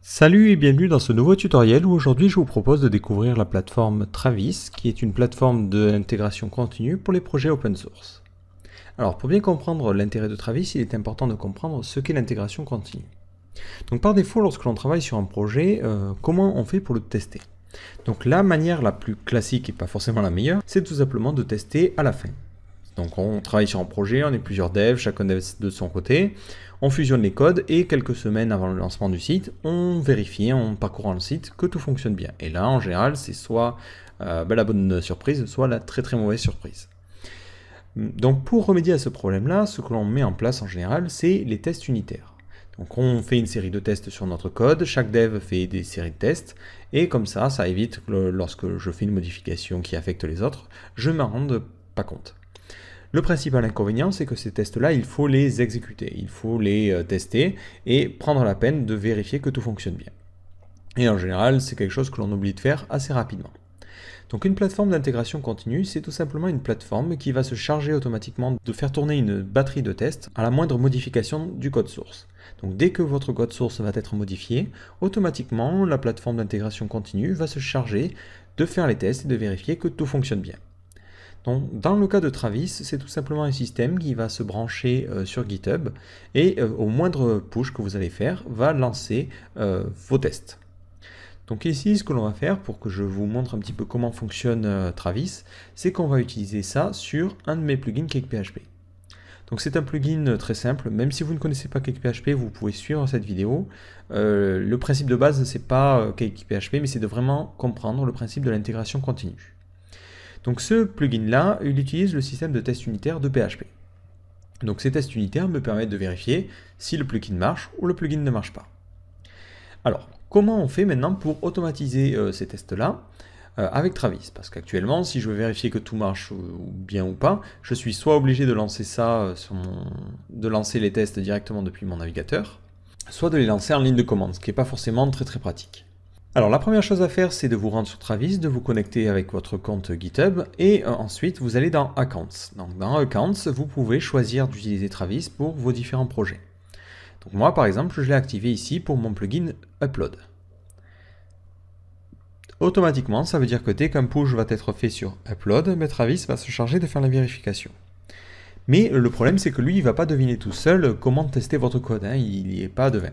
Salut et bienvenue dans ce nouveau tutoriel où aujourd'hui je vous propose de découvrir la plateforme Travis qui est une plateforme d'intégration continue pour les projets open source. Alors pour bien comprendre l'intérêt de Travis, il est important de comprendre ce qu'est l'intégration continue. Donc par défaut, lorsque l'on travaille sur un projet, euh, comment on fait pour le tester Donc la manière la plus classique et pas forcément la meilleure, c'est tout simplement de tester à la fin. Donc on travaille sur un projet, on est plusieurs devs, chacun dev de son côté, on fusionne les codes et quelques semaines avant le lancement du site, on vérifie en parcourant le site que tout fonctionne bien. Et là, en général, c'est soit euh, bah, la bonne surprise, soit la très très mauvaise surprise. Donc pour remédier à ce problème-là, ce que l'on met en place en général, c'est les tests unitaires. Donc on fait une série de tests sur notre code, chaque dev fait des séries de tests, et comme ça, ça évite que lorsque je fais une modification qui affecte les autres, je m'en rende pas compte. Le principal inconvénient, c'est que ces tests-là, il faut les exécuter, il faut les euh, tester et prendre la peine de vérifier que tout fonctionne bien. Et en général, c'est quelque chose que l'on oublie de faire assez rapidement. Donc une plateforme d'intégration continue, c'est tout simplement une plateforme qui va se charger automatiquement de faire tourner une batterie de tests à la moindre modification du code source. Donc dès que votre code source va être modifié, automatiquement la plateforme d'intégration continue va se charger de faire les tests et de vérifier que tout fonctionne bien dans le cas de Travis, c'est tout simplement un système qui va se brancher euh, sur GitHub et euh, au moindre push que vous allez faire, va lancer euh, vos tests. Donc ici, ce que l'on va faire pour que je vous montre un petit peu comment fonctionne Travis, c'est qu'on va utiliser ça sur un de mes plugins CakePHP. Donc c'est un plugin très simple, même si vous ne connaissez pas CakePHP, vous pouvez suivre cette vidéo. le principe de base, c'est pas CakePHP, mais c'est de vraiment comprendre le principe de l'intégration continue. Donc ce plugin-là, il utilise le système de test unitaire de PHP. Donc ces tests unitaires me permettent de vérifier si le plugin marche ou le plugin ne marche pas. Alors, comment on fait maintenant pour automatiser euh, ces tests-là euh, avec Travis Parce qu'actuellement, si je veux vérifier que tout marche euh, bien ou pas, je suis soit obligé de lancer ça, de lancer les tests directement depuis mon navigateur, soit de les lancer en ligne de commande, ce qui n'est pas forcément très très pratique. Alors la première chose à faire c'est de vous rendre sur Travis, de vous connecter avec votre compte GitHub et euh, ensuite vous allez dans Accounts. Donc dans Accounts vous pouvez choisir d'utiliser Travis pour vos différents projets. Donc moi par exemple je l'ai activé ici pour mon plugin Upload. Automatiquement ça veut dire que dès qu'un push va être fait sur Upload, mais ben, Travis va se charger de faire la vérification. Mais le problème c'est que lui il va pas deviner tout seul comment tester votre code, hein. il n'y est pas devin.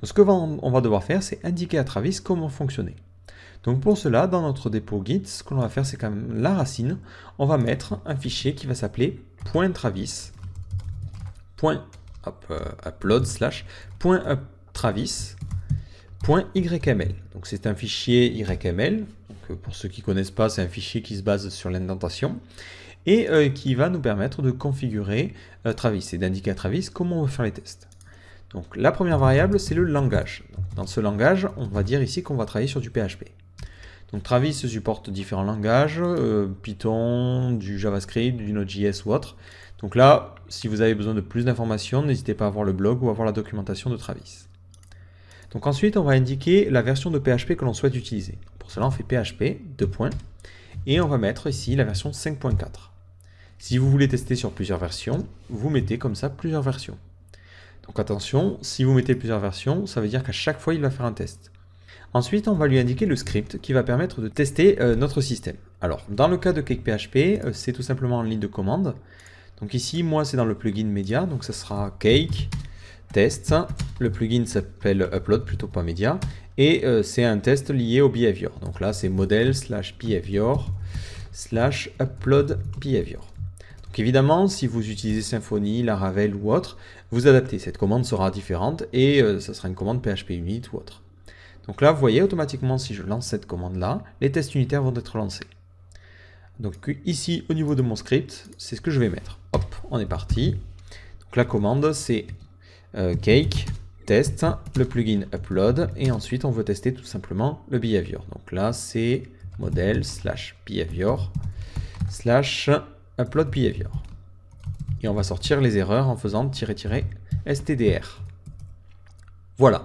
Donc ce que on va devoir faire, c'est indiquer à Travis comment fonctionner. Donc pour cela, dans notre dépôt Git, ce qu'on va faire, c'est quand même la racine. On va mettre un fichier qui va s'appeler .travis euh, upload Donc c'est un fichier YML. Euh, pour ceux qui ne connaissent pas, c'est un fichier qui se base sur l'indentation et euh, qui va nous permettre de configurer Travis et d'indiquer à Travis comment on veut faire les tests. Donc la première variable, c'est le langage. Dans ce langage, on va dire ici qu'on va travailler sur du PHP. Donc Travis supporte différents langages, euh, Python, du JavaScript, du Node.js ou autre. Donc là, si vous avez besoin de plus d'informations, n'hésitez pas à voir le blog ou à voir la documentation de Travis. Donc ensuite, on va indiquer la version de PHP que l'on souhaite utiliser. Pour cela, on fait PHP, deux points, et on va mettre ici la version 5.4. Si vous voulez tester sur plusieurs versions, vous mettez comme ça plusieurs versions. Donc attention, si vous mettez plusieurs versions, ça veut dire qu'à chaque fois, il va faire un test. Ensuite, on va lui indiquer le script qui va permettre de tester euh, notre système. Alors, dans le cas de CakePHP, euh, c'est tout simplement en ligne de commande. Donc ici, moi, c'est dans le plugin média, donc ça sera Cake test. Le plugin s'appelle upload plutôt pas média et euh, c'est un test lié au behavior. Donc là, c'est model slash behavior slash upload behavior. Donc évidemment, si vous utilisez Symfony, Laravel ou autre, vous adaptez. Cette commande sera différente et euh, ça sera une commande PHP Unit ou autre. Donc là, vous voyez automatiquement, si je lance cette commande-là, les tests unitaires vont être lancés. Donc ici, au niveau de mon script, c'est ce que je vais mettre. Hop, on est parti. Donc la commande, c'est euh, cake test, le plugin upload, et ensuite on veut tester tout simplement le behavior. Donc là, c'est model slash behavior slash upload behavior. Et on va sortir les erreurs en faisant stdr. Voilà.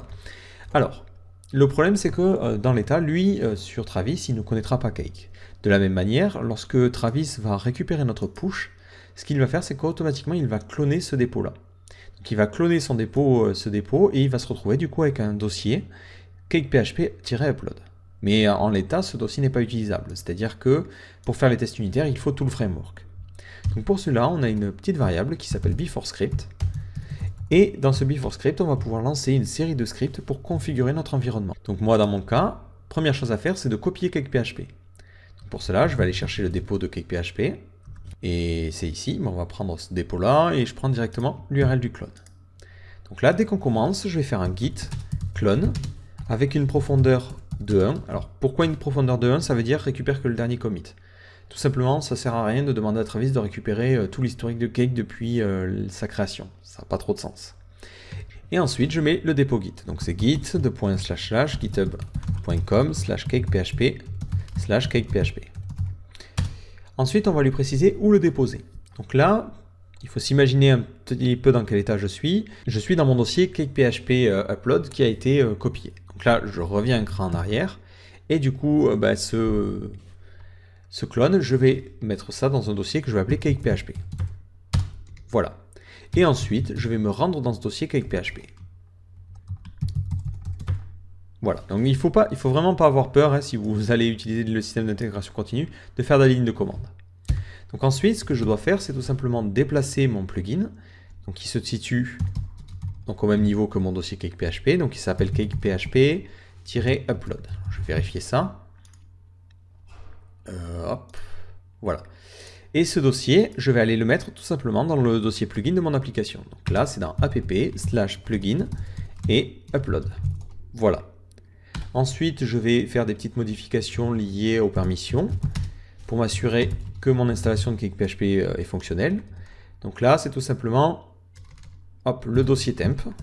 Alors, le problème c'est que euh, dans l'état, lui, euh, sur Travis, il ne connaîtra pas Cake. De la même manière, lorsque Travis va récupérer notre push, ce qu'il va faire c'est qu'automatiquement il va cloner ce dépôt-là. Donc il va cloner son dépôt, euh, ce dépôt, et il va se retrouver du coup avec un dossier Cake.php upload Mais en l'état, ce dossier n'est pas utilisable. C'est-à-dire que pour faire les tests unitaires, il faut tout le framework. Donc pour cela, on a une petite variable qui s'appelle script Et dans ce script, on va pouvoir lancer une série de scripts pour configurer notre environnement. Donc moi, dans mon cas, première chose à faire, c'est de copier CakePHP. pour cela, je vais aller chercher le dépôt de CakePHP. Et c'est ici, on va prendre ce dépôt-là et je prends directement l'URL du clone. Donc là, dès qu'on commence, je vais faire un git clone avec une profondeur de 1. Alors pourquoi une profondeur de 1 Ça veut dire récupère que le dernier commit. Tout simplement, ça sert à rien de demander à Travis de récupérer euh, tout l'historique de Cake depuis euh, sa création. Ça n'a pas trop de sens. Et ensuite, je mets le dépôt Git. Donc c'est git slash slash github.com slash cakephp slash cakephp. Ensuite, on va lui préciser où le déposer. Donc là, il faut s'imaginer un petit peu dans quel état je suis. Je suis dans mon dossier cakephp euh, upload qui a été copié. Donc là, je reviens un cran en arrière. Et du coup, bah, ce ce clone, je vais mettre ça dans un dossier que je vais appeler cake.php. Voilà. Et ensuite, je vais me rendre dans ce dossier cake.php. Voilà, donc il ne faut, pas, faut vraiment pas avoir peur, hein, si vous allez utiliser le système d'intégration continue, de faire de la ligne de commande. Donc ensuite, ce que je dois faire, c'est tout simplement déplacer mon plugin, donc qui se situe donc au même niveau que mon dossier cake.php, donc il s'appelle cake.php-upload. Je vais vérifier ça. Euh, voilà. Et ce dossier, je vais aller le mettre tout simplement dans le dossier plugin de mon application. Donc là, c'est dans app slash plugin et upload. Voilà. Ensuite, je vais faire des petites modifications liées aux permissions pour m'assurer que mon installation de KikPHP euh, est fonctionnelle. Donc là, c'est tout simplement hop, le dossier temp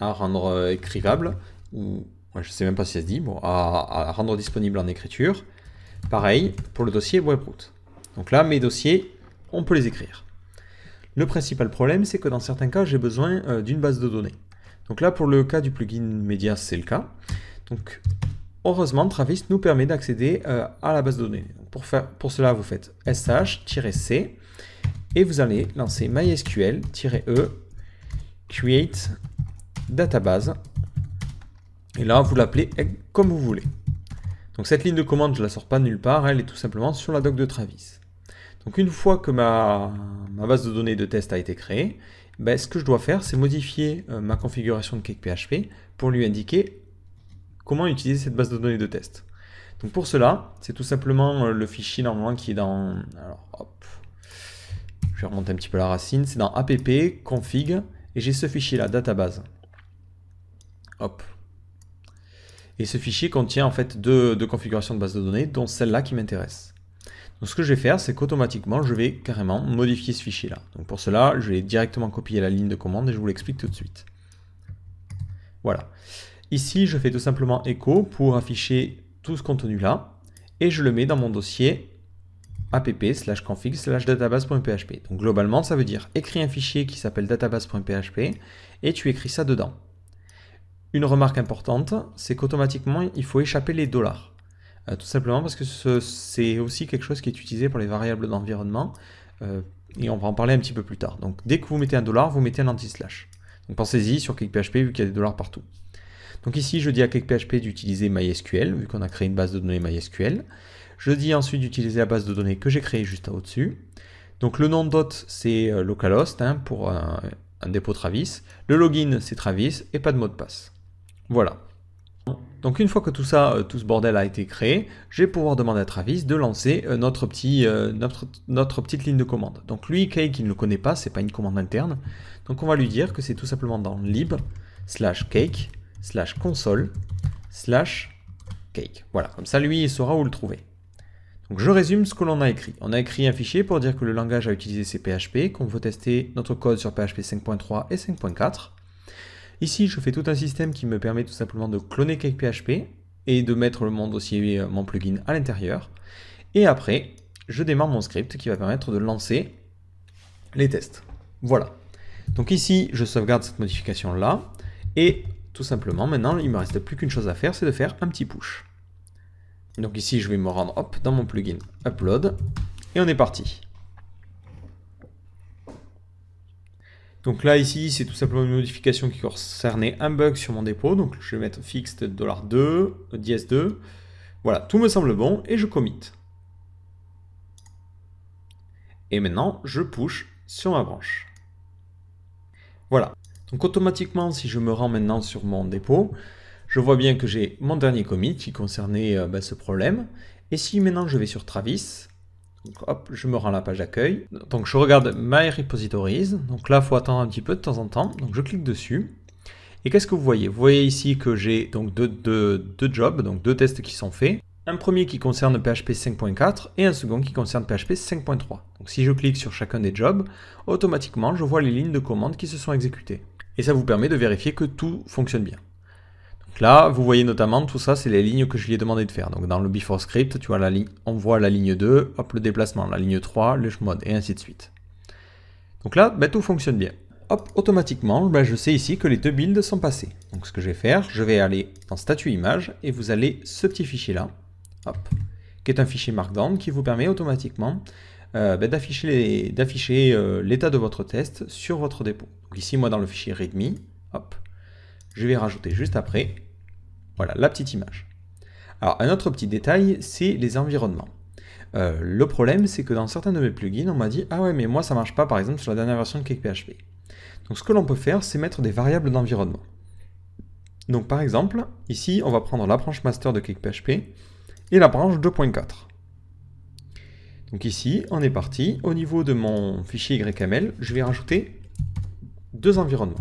à rendre euh, écrivable, ou je ne sais même pas si ça se dit, bon, à rendre disponible en écriture. Pareil pour le dossier WebRoot. Donc là, mes dossiers, on peut les écrire. Le principal problème, c'est que dans certains cas, j'ai besoin euh, d'une base de données. Donc là, pour le cas du plugin Media, c'est le cas. Donc, heureusement, Travis nous permet d'accéder euh, à la base de données. pour, faire, pour cela, vous faites sh-c et vous allez lancer mysql-e create database. Et là, vous l'appelez comme vous voulez. Donc cette ligne de commande, je la sors pas nulle part, elle est tout simplement sur la doc de Travis. Donc une fois que ma, base de données de test a été créée, ben, ce que je dois faire, c'est modifier euh, ma configuration de CakePHP pour lui indiquer comment utiliser cette base de données de test. Donc pour cela, c'est tout simplement euh, le fichier normalement qui est dans... Alors, hop, je vais remonter un petit peu la racine, c'est dans app, config, et j'ai ce fichier là, database. Hop, et ce fichier contient en fait deux, configurations de base de données, dont celle-là qui m'intéresse. Donc ce que je vais faire, c'est qu'automatiquement, je vais carrément modifier ce fichier-là. Donc pour cela, je vais directement copier la ligne de commande et je vous l'explique tout de suite. Voilà. Ici, je fais tout simplement écho pour afficher tout ce contenu-là et je le mets dans mon dossier app slash config slash database.php. Donc globalement, ça veut dire écris un fichier qui s'appelle database.php et tu écris ça dedans. Une remarque importante, c'est qu'automatiquement, il faut échapper les dollars. Euh, tout simplement parce que c'est aussi quelque chose qui est utilisé pour les variables d'environnement. Euh, et on va en parler un petit peu plus tard. Donc dès que vous mettez un dollar, vous mettez un anti-slash. Donc pensez-y sur PHP vu qu'il y a des dollars partout. Donc ici, je dis à PHP d'utiliser MySQL, vu qu'on a créé une base de données MySQL. Je dis ensuite d'utiliser la base de données que j'ai créée juste au-dessus. Donc le nom d'hôte, c'est euh, localhost hein, pour un dépôt Travis. Le login, c'est Travis et pas de mot de passe. Voilà. Donc une fois que tout ça, euh, tout ce bordel a été créé, je vais pouvoir demander à Travis de lancer euh, euh, notre, petite ligne de commande. Donc lui, Cake, il ne le connaît pas, c'est pas une commande interne. Donc on va lui dire que c'est tout simplement dans lib slash cake slash console slash cake. Voilà, comme ça lui, il saura où le trouver. Donc je résume ce que l'on a écrit. On a écrit un fichier pour dire que le langage a utilisé c'est PHP, qu'on veut tester notre code sur PHP 5.3 et 5.4. Ici, je fais tout un système qui me permet tout simplement de cloner CakePHP et de mettre le monde dossier, euh, mon plugin à l'intérieur. Et après, je démarre mon script qui va permettre de lancer les tests. Voilà. Donc ici, je sauvegarde cette modification-là. Et tout simplement, maintenant, il ne me reste plus qu'une chose à faire, c'est de faire un petit push. Donc ici, je vais me rendre hop, dans mon plugin Upload. Et on est parti. Donc là, ici, c'est tout simplement une modification qui concernait un bug sur mon dépôt. Donc je vais mettre fixed $2, $2. Voilà, tout me semble bon et je commit. Et maintenant, je push sur ma branche. Voilà. Donc automatiquement, si je me rends maintenant sur mon dépôt, je vois bien que j'ai mon dernier commit qui concernait euh, bah, ce problème. Et si maintenant je vais sur Travis, hop, je me rends à la page d'accueil. Donc je regarde My Repositories. Donc là, il faut attendre un petit peu de temps en temps. Donc je clique dessus. Et qu'est-ce que vous voyez Vous voyez ici que j'ai donc deux, deux, jobs, donc deux tests qui sont faits. Un premier qui concerne PHP 5.4 et un second qui concerne PHP 5.3. Donc si je clique sur chacun des jobs, automatiquement je vois les lignes de commande qui se sont exécutées. Et ça vous permet de vérifier que tout fonctionne bien là, vous voyez notamment, tout ça, c'est les lignes que je lui ai demandé de faire. Donc dans le before script, tu vois la ligne, on voit la ligne 2, hop, le déplacement, la ligne 3, le mode, et ainsi de suite. Donc là, ben, tout fonctionne bien. Hop, automatiquement, ben, je sais ici que les deux builds sont passés. Donc ce que je vais faire, je vais aller dans statut image, et vous allez ce petit fichier là, hop, qui est un fichier markdown qui vous permet automatiquement euh, ben, d'afficher euh, l'état de votre test sur votre dépôt. Donc ici, moi dans le fichier readme, hop, je vais rajouter juste après, voilà, la petite image. Alors, un autre petit détail, c'est les environnements. Euh, le problème, c'est que dans certains de mes plugins, on m'a dit « Ah ouais, mais moi ça marche pas, par exemple, sur la dernière version de CakePHP. » Donc, ce que l'on peut faire, c'est mettre des variables d'environnement. Donc, par exemple, ici, on va prendre la branche master de CakePHP et la branche 2.4. Donc ici, on est parti. Au niveau de mon fichier YAML, je vais rajouter deux environnements.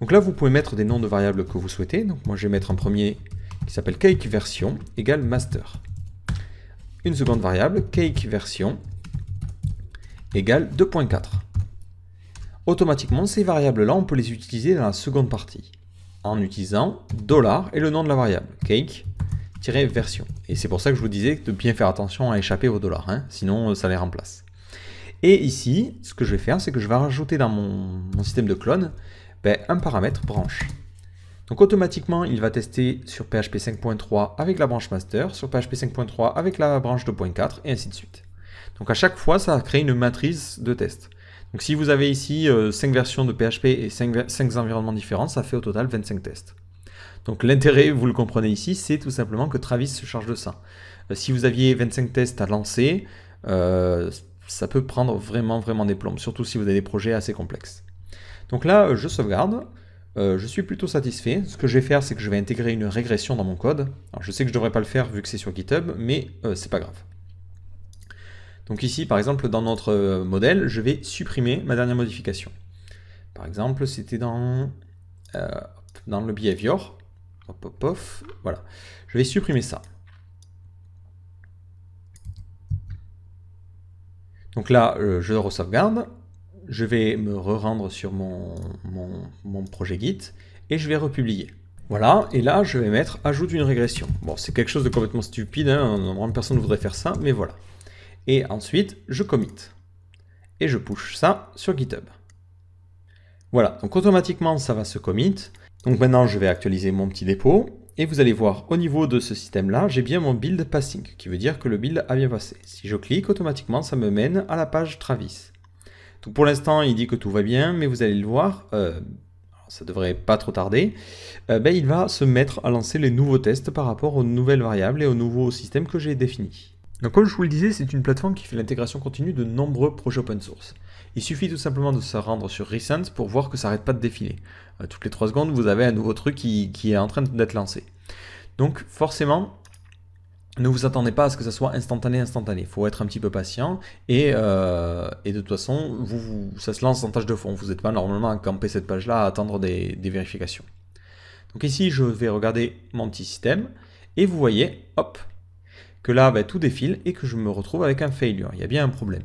Donc là, vous pouvez mettre des noms de variables que vous souhaitez. Donc moi, je vais mettre un premier qui s'appelle cake version égale master. Une seconde variable cake version égale 2.4. Automatiquement, ces variables-là, on peut les utiliser dans la seconde partie en utilisant dollar et le nom de la variable cake-version. Et c'est pour ça que je vous disais de bien faire attention à échapper aux dollars, hein. sinon euh, ça les remplace. Et ici, ce que je vais faire, c'est que je vais rajouter dans mon, mon système de clone ben, un paramètre branche. Donc automatiquement, il va tester sur PHP 5.3 avec la branche master, sur PHP 5.3 avec la branche 2.4 et ainsi de suite. Donc à chaque fois, ça crée une matrice de tests. Donc si vous avez ici 5 euh, versions de PHP et 5, environnements différents, ça fait au total 25 tests. Donc l'intérêt, vous le comprenez ici, c'est tout simplement que Travis se charge de ça. Euh, si vous aviez 25 tests à lancer, euh, ça peut prendre vraiment vraiment des plombes, surtout si vous avez des projets assez complexes. Donc là, euh, je sauvegarde. Euh, je suis plutôt satisfait. Ce que je vais faire, c'est que je vais intégrer une régression dans mon code. je sais que je ne devrais pas le faire vu que c'est sur GitHub, mais euh, c'est pas grave. Donc ici, par exemple, dans notre modèle, je vais supprimer ma dernière modification. Par exemple, c'était dans, dans le behavior. Hop, hop, Voilà. Je vais supprimer ça. Donc là, je re-sauvegarde je vais me re-rendre sur mon, projet Git et je vais republier. Voilà, et là je vais mettre ajoute une régression. Bon, c'est quelque chose de complètement stupide, hein, un nombre de personnes voudrait faire ça, mais voilà. Et ensuite, je commit. Et je push ça sur GitHub. Voilà, donc automatiquement ça va se commit. Donc maintenant je vais actualiser mon petit dépôt. Et vous allez voir, au niveau de ce système-là, j'ai bien mon build passing, qui veut dire que le build a bien passé. Si je clique, automatiquement, ça me mène à la page Travis pour l'instant, il dit que tout va bien, mais vous allez le voir, euh, ça devrait pas trop tarder, euh, ben, il va se mettre à lancer les nouveaux tests par rapport aux nouvelles variables et au nouveaux systèmes que j'ai défini. Donc comme je vous le disais, c'est une plateforme qui fait l'intégration continue de nombreux projets open source. Il suffit tout simplement de se rendre sur Recent pour voir que ça n'arrête pas de défiler. Euh, toutes les 3 secondes, vous avez un nouveau truc qui est en train d'être lancé. Donc forcément, ne vous attendez pas à ce que ça soit instantané, instantané. Il faut être un petit peu patient et, euh, de toute façon, ça se lance en tâche de fond. Vous n'êtes pas normalement à camper cette page-là, à attendre des, vérifications. Donc ici, je vais regarder mon petit système et vous voyez, hop, que là, ben, tout défile et que je me retrouve avec un failure. Il y a bien un problème.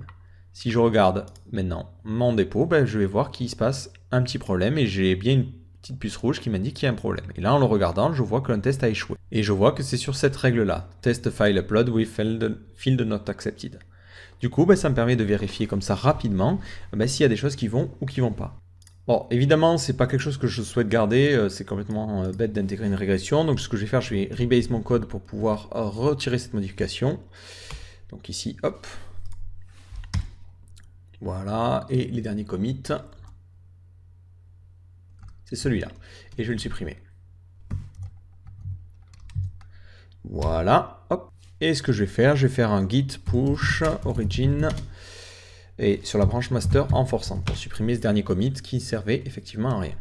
Si je regarde maintenant mon dépôt, ben, je vais voir qu'il se passe un petit problème et j'ai bien une petite puce rouge qui m'indique qu'il y a un problème. Et là, en le regardant, je vois que le test a échoué. Et je vois que c'est sur cette règle-là, test file upload with field, not accepted. Du coup, ben, ça me permet de vérifier comme ça rapidement ben, s'il y a des choses qui vont ou qui vont pas. Bon, évidemment, c'est pas quelque chose que je souhaite garder, euh, c'est complètement euh, bête d'intégrer une régression. Donc ce que je vais faire, je vais rebase mon code pour pouvoir euh, retirer cette modification. Donc ici, hop. Voilà, et les derniers commits celui-là. Et je vais le supprimer. Voilà. Hop. Et ce que je vais faire, je vais faire un git push origin et sur la branche master en forçant pour supprimer ce dernier commit qui servait effectivement à rien.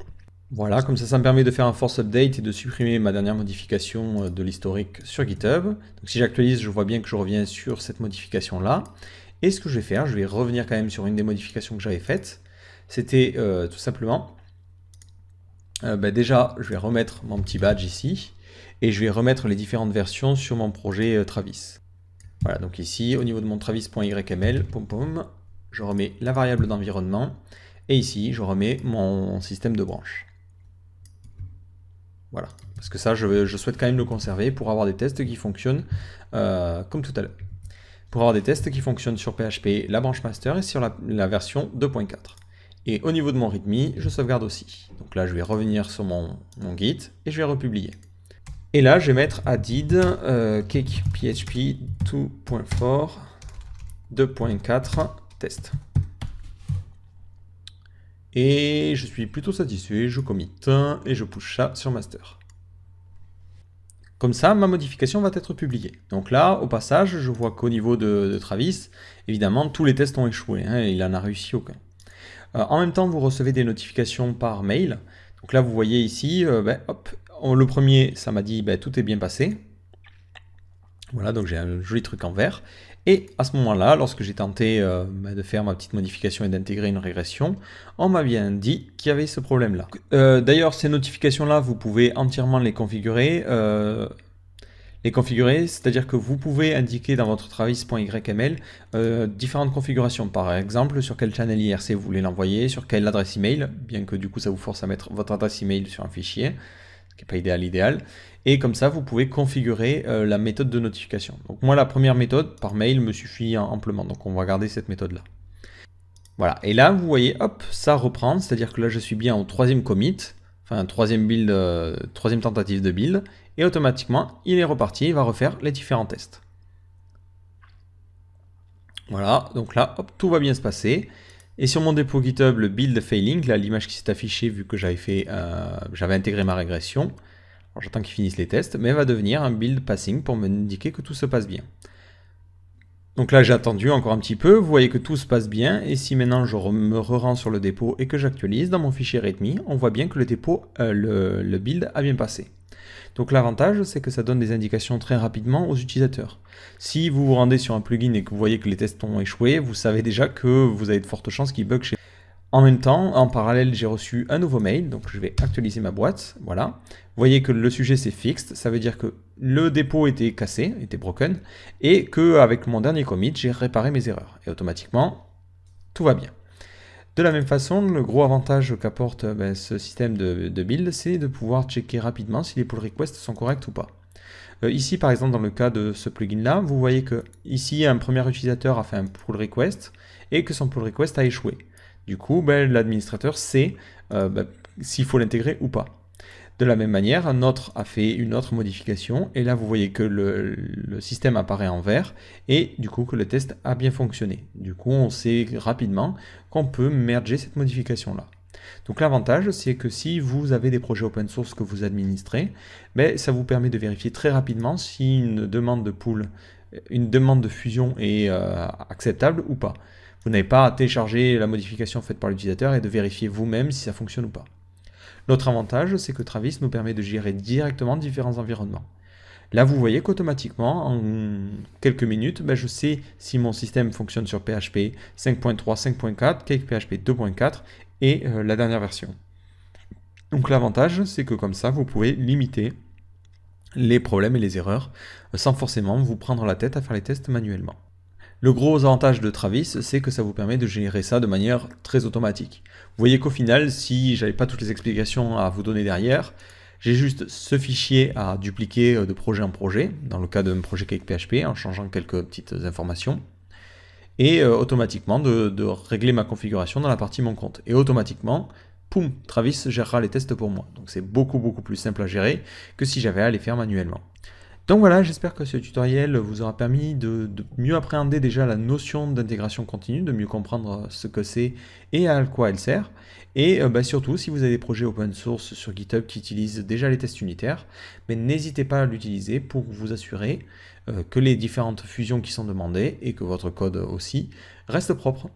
Voilà, comme ça, ça me permet de faire un force update et de supprimer ma dernière modification euh, de l'historique sur GitHub. Donc si j'actualise, je vois bien que je reviens sur cette modification-là. Et ce que je vais faire, je vais revenir quand même sur une des modifications que j'avais faites. C'était euh, tout simplement euh, bah, déjà, je vais remettre mon petit badge ici et je vais remettre les différentes versions sur mon projet euh, Travis. Voilà, donc ici, au niveau de mon travis.yml, pom pom, je remets la variable d'environnement et ici, je remets mon système de branche. Voilà, parce que ça, je, souhaite quand même le conserver pour avoir des tests qui fonctionnent euh, comme tout à l'heure. Pour avoir des tests qui fonctionnent sur PHP, la branche master et sur la version 2.4. Et au niveau de mon README, je sauvegarde aussi. Donc là, je vais revenir sur mon, Git et je vais republier. Et là, je vais mettre added cake.php 2.4 2.4 test. Et je suis plutôt satisfait, je commit et je push ça sur master. Comme ça, ma modification va être publiée. Donc là, au passage, je vois qu'au niveau de, Travis, évidemment, tous les tests ont échoué. Hein, il en a réussi aucun. Euh, en même temps, vous recevez des notifications par mail. Donc là, vous voyez ici, euh, ben, hop, le premier, ça m'a dit ben, tout est bien passé. Voilà, donc j'ai un joli truc en vert. Et à ce moment-là, lorsque j'ai tenté euh, ben, de faire ma petite modification et d'intégrer une régression, on m'a bien dit qu'il y avait ce problème-là. D'ailleurs, ces notifications-là, vous pouvez entièrement les configurer les configurer, c'est-à-dire que vous pouvez indiquer dans votre travis.yml euh, différentes configurations, par exemple sur quel channel IRC vous voulez l'envoyer, sur quelle adresse email, bien que du coup ça vous force à mettre votre adresse email sur un fichier, ce qui n'est pas idéal idéal, et comme ça vous pouvez configurer euh, la méthode de notification. Donc moi la première méthode par mail me suffit amplement, donc on va garder cette méthode là. Voilà, et là vous voyez, hop, ça reprend, c'est-à-dire que là je suis bien au troisième commit, enfin troisième build, euh, troisième tentative de build, et automatiquement, il est reparti, il va refaire les différents tests. Voilà, donc là, tout va bien se passer. Et sur mon dépôt GitHub, le build failing, là, l'image qui s'est affichée vu que j'avais fait, euh, j'avais intégré ma régression. j'attends qu'ils finissent les tests, mais va devenir un build passing pour me indiquer que tout se passe bien. Donc là, j'ai attendu encore un petit peu, vous voyez que tout se passe bien, et si maintenant je me rends sur le dépôt et que j'actualise, dans mon fichier README, on voit bien que le dépôt, euh, le build a bien passé. Donc l'avantage, c'est que ça donne des indications très rapidement aux utilisateurs. Si vous vous rendez sur un plugin et que vous voyez que les tests ont échoué, vous savez déjà que vous avez de fortes chances qu'il bug chez en même temps, en parallèle, j'ai reçu un nouveau mail, donc je vais actualiser ma boîte, voilà. Vous voyez que le sujet s'est fixed, ça veut dire que le dépôt était cassé, était broken, et que avec mon dernier commit, j'ai réparé mes erreurs. Et automatiquement, tout va bien. De la même façon, le gros avantage qu'apporte euh, ben, ce système de, build, c'est de pouvoir checker rapidement si les pull requests sont corrects ou pas. Euh, ici, par exemple, dans le cas de ce plugin-là, vous voyez que ici, un premier utilisateur a fait un pull request et que son pull request a échoué. Du coup, ben, l'administrateur sait euh, ben, s'il faut l'intégrer ou pas. De la même manière, un autre a fait une autre modification et là vous voyez que le, système apparaît en vert et du coup que le test a bien fonctionné. Du coup on sait rapidement qu'on peut merger cette modification là. Donc l'avantage c'est que si vous avez des projets open source que vous administrez, ben, ça vous permet de vérifier très rapidement si une demande de pool, une demande de fusion est euh, acceptable ou pas. Vous n'avez pas à télécharger la modification faite par l'utilisateur et de vérifier vous-même si ça fonctionne ou pas. L'autre avantage, c'est que Travis nous permet de gérer directement différents environnements. Là, vous voyez qu'automatiquement, en quelques minutes, ben, je sais si mon système fonctionne sur PHP 5.3, 5.4, CakePHP 2.4 et euh, la dernière version. Donc l'avantage, c'est que comme ça, vous pouvez limiter les problèmes et les erreurs euh, sans forcément vous prendre la tête à faire les tests manuellement. Le gros avantage de Travis, c'est que ça vous permet de générer ça de manière très automatique. Vous voyez qu'au final, si j'avais pas toutes les explications à vous donner derrière, j'ai juste ce fichier à dupliquer euh, de projet en projet, dans le cas d'un projet avec PHP, en changeant quelques petites informations, et euh, automatiquement de, de, régler ma configuration dans la partie mon compte. Et automatiquement, poum, Travis gérera les tests pour moi. Donc c'est beaucoup beaucoup plus simple à gérer que si j'avais à les faire manuellement. Donc voilà, j'espère que ce tutoriel vous aura permis de, mieux appréhender déjà la notion d'intégration continue, de mieux comprendre ce que c'est et à quoi elle sert. Et euh, bah, surtout, si vous avez des projets open source sur GitHub qui utilisent déjà les tests unitaires, mais n'hésitez pas à l'utiliser pour vous assurer euh, que les différentes fusions qui sont demandées et que votre code aussi reste propre.